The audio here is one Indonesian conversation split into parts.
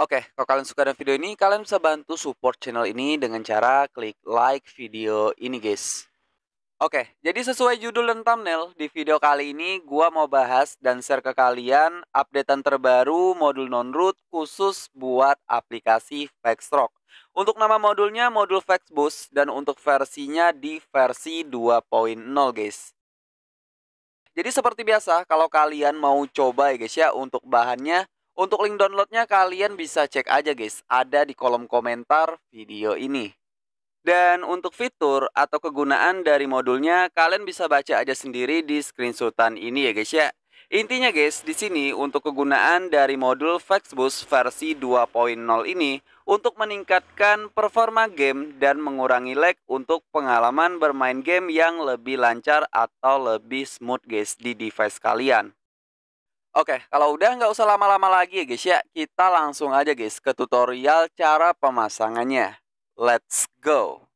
Oke, kalau kalian suka dengan video ini, kalian bisa bantu support channel ini dengan cara klik like video ini guys. Oke, jadi sesuai judul dan thumbnail, di video kali ini gua mau bahas dan share ke kalian updatean terbaru modul non-root khusus buat aplikasi VexRock. Untuk nama modulnya modul VexBoost dan untuk versinya di versi 2.0 guys. Jadi seperti biasa, kalau kalian mau coba ya guys ya untuk bahannya, untuk link downloadnya kalian bisa cek aja guys, ada di kolom komentar video ini. Dan untuk fitur atau kegunaan dari modulnya kalian bisa baca aja sendiri di screenshotan ini ya guys ya. Intinya guys, di sini untuk kegunaan dari modul Flexbus versi 2.0 ini untuk meningkatkan performa game dan mengurangi lag untuk pengalaman bermain game yang lebih lancar atau lebih smooth guys di device kalian. Oke, kalau udah nggak usah lama-lama lagi ya guys ya, kita langsung aja guys ke tutorial cara pemasangannya. Let's go!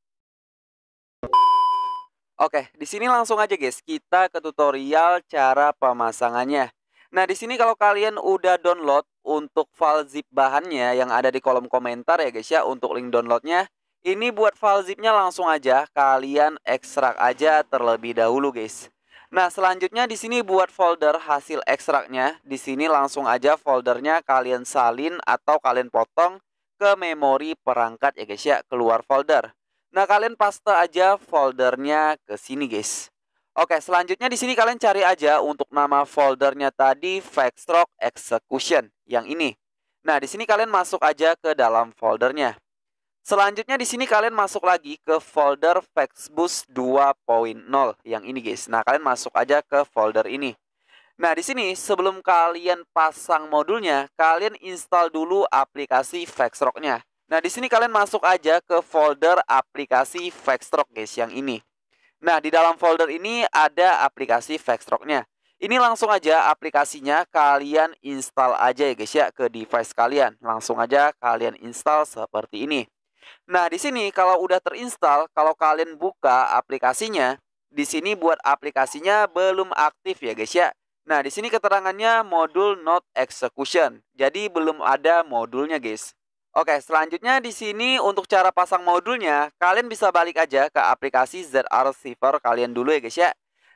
Oke, di sini langsung aja guys, kita ke tutorial cara pemasangannya. Nah, di sini kalau kalian udah download untuk file zip bahannya yang ada di kolom komentar ya guys ya, untuk link downloadnya, ini buat file zipnya langsung aja kalian ekstrak aja terlebih dahulu guys. Nah, selanjutnya di sini buat folder hasil ekstraknya. Di sini langsung aja foldernya kalian salin atau kalian potong ke memori perangkat ya guys ya, keluar folder. Nah, kalian paste aja foldernya ke sini guys. Oke, selanjutnya di sini kalian cari aja untuk nama foldernya tadi Backstroke Execution yang ini. Nah, di sini kalian masuk aja ke dalam foldernya. Selanjutnya di sini kalian masuk lagi ke folder Flexbus 2.0 yang ini guys. Nah, kalian masuk aja ke folder ini. Nah, di sini sebelum kalian pasang modulnya, kalian install dulu aplikasi Flexrock-nya. Nah, di sini kalian masuk aja ke folder aplikasi Flexrock guys yang ini. Nah, di dalam folder ini ada aplikasi Flexrock-nya. Ini langsung aja aplikasinya kalian install aja ya guys ya ke device kalian. Langsung aja kalian install seperti ini. Nah, di sini kalau udah terinstall, kalau kalian buka aplikasinya, di sini buat aplikasinya belum aktif ya guys ya. Nah, di sini keterangannya modul not execution. Jadi belum ada modulnya guys. Oke, selanjutnya di sini untuk cara pasang modulnya, kalian bisa balik aja ke aplikasi ZR Receiver kalian dulu ya guys ya.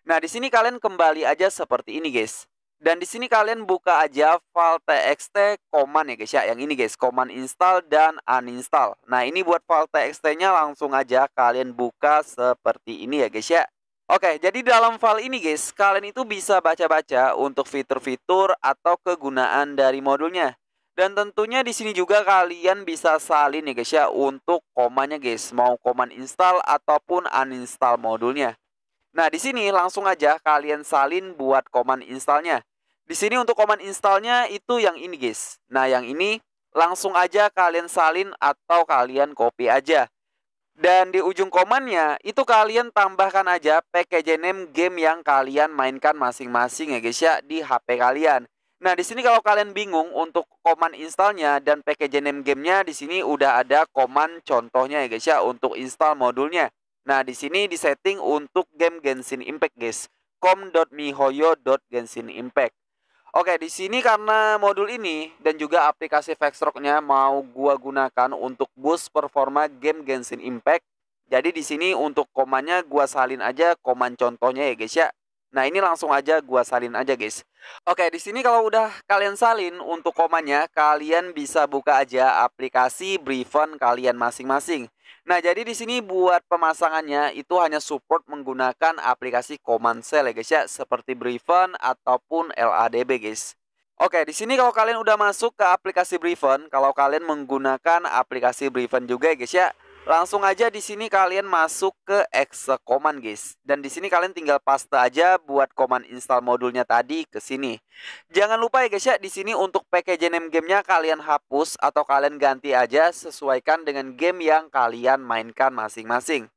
Nah, di sini kalian kembali aja seperti ini guys. Dan di sini kalian buka aja file txt command ya guys ya. Yang ini guys, command install dan uninstall. Nah, ini buat file txt-nya langsung aja kalian buka seperti ini ya guys ya. Oke, jadi dalam file ini guys, kalian itu bisa baca-baca untuk fitur-fitur atau kegunaan dari modulnya. Dan tentunya di sini juga kalian bisa salin ya guys ya untuk komanya guys, mau command install ataupun uninstall modulnya. Nah, di sini langsung aja kalian salin buat command installnya. Di sini untuk command installnya itu yang ini guys. Nah, yang ini langsung aja kalian salin atau kalian copy aja. Dan di ujung komannya itu kalian tambahkan aja package name game yang kalian mainkan masing-masing ya guys ya di HP kalian. Nah di sini kalau kalian bingung untuk command installnya dan package name gamenya di sini udah ada command contohnya ya guys ya untuk install modulnya. Nah, di sini disetting untuk game Genshin Impact, guys. com.mihoyo.genshinimpact impact. Oke, di sini karena modul ini dan juga aplikasi Vexrock-nya mau gua gunakan untuk boost performa game Genshin Impact. Jadi di sini untuk komanya gua salin aja koman contohnya ya, guys ya. Nah, ini langsung aja gua salin aja, guys. Oke, di sini kalau udah kalian salin untuk komanya, kalian bisa buka aja aplikasi Briefon kalian masing-masing. Nah, jadi di sini buat pemasangannya itu hanya support menggunakan aplikasi command cell ya guys ya, seperti Briven ataupun LADB guys. Oke, di sini kalau kalian udah masuk ke aplikasi Briven, kalau kalian menggunakan aplikasi Briven juga ya guys ya, Langsung aja di sini kalian masuk ke exe command guys. Dan di sini kalian tinggal paste aja buat command install modulnya tadi ke sini. Jangan lupa ya guys ya di sini untuk package name gamenya kalian hapus atau kalian ganti aja sesuaikan dengan game yang kalian mainkan masing-masing.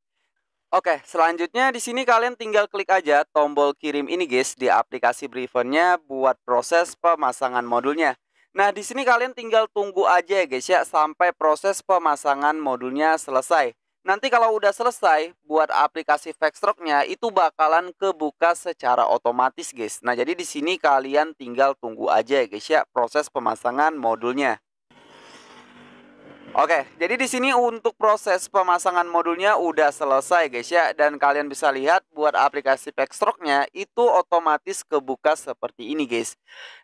Oke, selanjutnya di sini kalian tinggal klik aja tombol kirim ini guys di aplikasi Brivennya buat proses pemasangan modulnya. Nah, di sini kalian tinggal tunggu aja ya guys ya sampai proses pemasangan modulnya selesai. Nanti kalau udah selesai buat aplikasi Foxtrock-nya itu bakalan kebuka secara otomatis guys. Nah, jadi di sini kalian tinggal tunggu aja ya guys ya proses pemasangan modulnya. Oke, jadi di sini untuk proses pemasangan modulnya udah selesai guys ya dan kalian bisa lihat buat aplikasi Backstroke-nya itu otomatis kebuka seperti ini guys.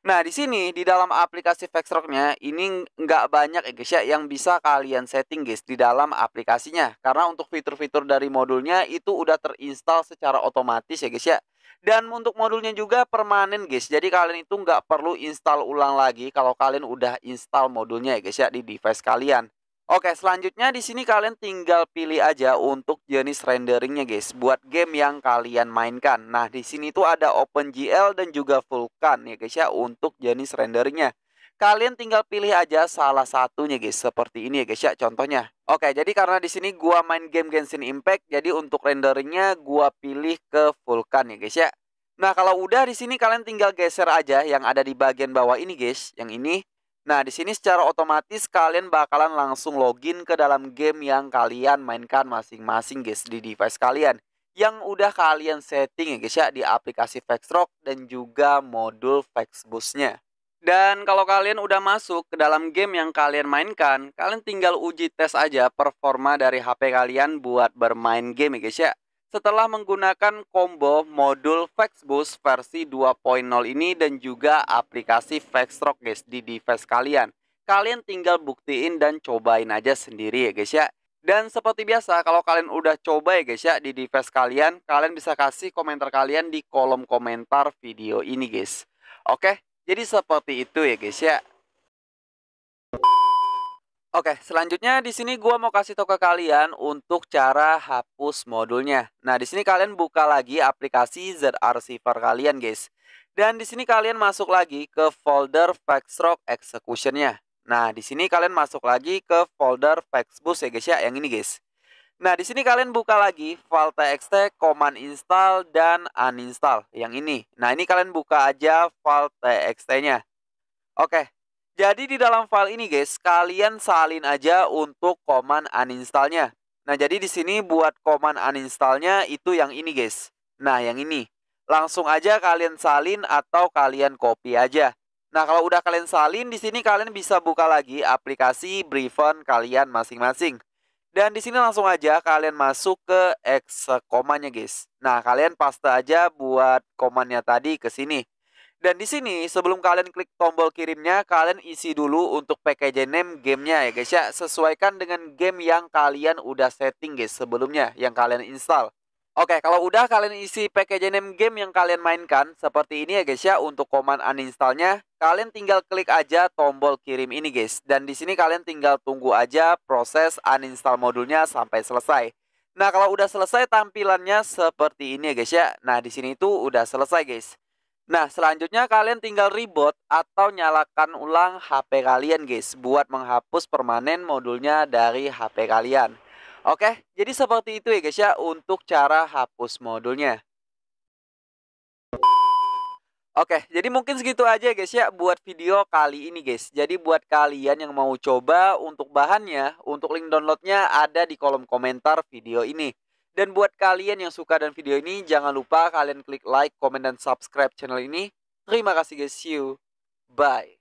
Nah, di sini di dalam aplikasi Backstroke-nya ini nggak banyak ya guys ya yang bisa kalian setting guys di dalam aplikasinya karena untuk fitur-fitur dari modulnya itu udah terinstall secara otomatis ya guys ya. Dan untuk modulnya juga permanen guys. Jadi kalian itu nggak perlu install ulang lagi kalau kalian udah install modulnya ya guys ya di device kalian. Oke, selanjutnya di sini kalian tinggal pilih aja untuk jenis renderingnya guys buat game yang kalian mainkan. Nah, di sini tuh ada OpenGL dan juga Vulkan ya guys ya untuk jenis renderingnya. Kalian tinggal pilih aja salah satunya guys, seperti ini ya guys ya contohnya. Oke, jadi karena di sini gua main game Genshin Impact, jadi untuk renderingnya gua pilih ke Vulkan ya guys ya. Nah, kalau udah di sini kalian tinggal geser aja yang ada di bagian bawah ini guys, yang ini Nah, di sini secara otomatis kalian bakalan langsung login ke dalam game yang kalian mainkan masing-masing guys di device kalian yang udah kalian setting ya guys ya di aplikasi Vexrock dan juga modul Vexboost-nya. Dan kalau kalian udah masuk ke dalam game yang kalian mainkan, kalian tinggal uji tes aja performa dari HP kalian buat bermain game ya guys ya setelah menggunakan combo modul Flexbus versi 2.0 ini dan juga aplikasi Flexrock guys di device kalian. Kalian tinggal buktiin dan cobain aja sendiri ya guys ya. Dan seperti biasa kalau kalian udah coba ya guys ya di device kalian, kalian bisa kasih komentar kalian di kolom komentar video ini guys. Oke, jadi seperti itu ya guys ya. Oke, selanjutnya di sini gue mau kasih tahu ke kalian untuk cara hapus modulnya. Nah, di sini kalian buka lagi aplikasi ZR ZRCiver kalian, guys. Dan di sini kalian masuk lagi ke folder Foxrock Execution-nya. Nah, di sini kalian masuk lagi ke folder Foxbus ya, guys ya, yang ini, guys. Nah, di sini kalian buka lagi file txt, command install dan uninstall yang ini. Nah, ini kalian buka aja file txt-nya. Oke, jadi di dalam file ini guys, kalian salin aja untuk command uninstallnya. Nah jadi di sini buat command uninstallnya itu yang ini guys. Nah yang ini. Langsung aja kalian salin atau kalian copy aja. Nah kalau udah kalian salin, di sini kalian bisa buka lagi aplikasi Briven kalian masing-masing. Dan di sini langsung aja kalian masuk ke exe command guys. Nah kalian paste aja buat komannya tadi ke sini. Dan di sini sebelum kalian klik tombol kirimnya, kalian isi dulu untuk package name gamenya ya guys ya. Sesuaikan dengan game yang kalian udah setting guys sebelumnya yang kalian install. Oke, kalau udah kalian isi package name game yang kalian mainkan seperti ini ya guys ya untuk command uninstallnya, kalian tinggal klik aja tombol kirim ini guys. Dan di sini kalian tinggal tunggu aja proses uninstall modulnya sampai selesai. Nah, kalau udah selesai tampilannya seperti ini ya guys ya. Nah, di sini itu udah selesai guys. Nah, selanjutnya kalian tinggal reboot atau nyalakan ulang HP kalian, guys, buat menghapus permanen modulnya dari HP kalian. Oke, jadi seperti itu ya, guys ya, untuk cara hapus modulnya. Oke, jadi mungkin segitu aja guys ya buat video kali ini guys. Jadi buat kalian yang mau coba untuk bahannya, untuk link downloadnya ada di kolom komentar video ini. Dan buat kalian yang suka dan video ini, jangan lupa kalian klik like, comment dan subscribe channel ini. Terima kasih guys, see you. Bye.